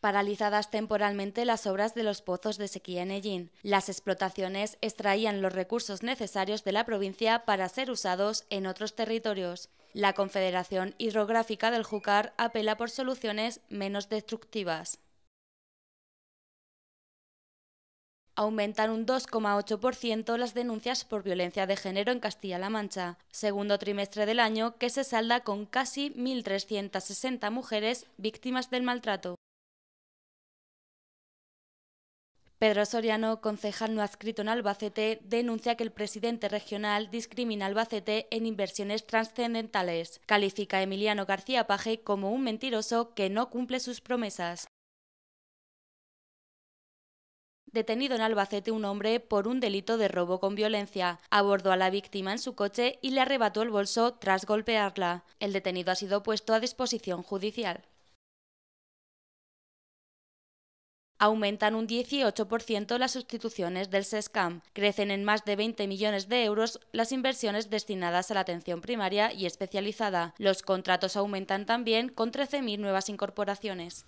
Paralizadas temporalmente las obras de los pozos de sequía en Ellín, las explotaciones extraían los recursos necesarios de la provincia para ser usados en otros territorios. La Confederación Hidrográfica del Júcar apela por soluciones menos destructivas. aumentan un 2,8% las denuncias por violencia de género en Castilla-La Mancha, segundo trimestre del año que se salda con casi 1.360 mujeres víctimas del maltrato. Pedro Soriano, concejal no adscrito en Albacete, denuncia que el presidente regional discrimina Albacete en inversiones trascendentales. Califica a Emiliano García Paje como un mentiroso que no cumple sus promesas. Detenido en Albacete un hombre por un delito de robo con violencia. Abordó a la víctima en su coche y le arrebató el bolso tras golpearla. El detenido ha sido puesto a disposición judicial. aumentan un 18% las sustituciones del SESCAM, crecen en más de 20 millones de euros las inversiones destinadas a la atención primaria y especializada. Los contratos aumentan también con 13.000 nuevas incorporaciones.